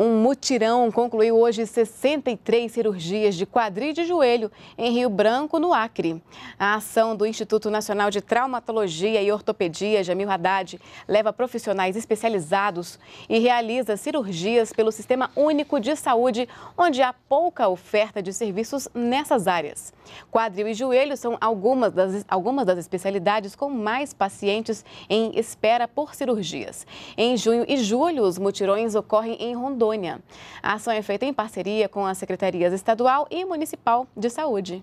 Um mutirão concluiu hoje 63 cirurgias de quadril de joelho em Rio Branco, no Acre. A ação do Instituto Nacional de Traumatologia e Ortopedia, Jamil Haddad, leva profissionais especializados e realiza cirurgias pelo Sistema Único de Saúde, onde há pouca oferta de serviços nessas áreas. Quadril e joelho são algumas das, algumas das especialidades com mais pacientes em espera por cirurgias. Em junho e julho, os mutirões ocorrem em Rondônia Rondônia. A ação é feita em parceria com as secretarias estadual e municipal de saúde.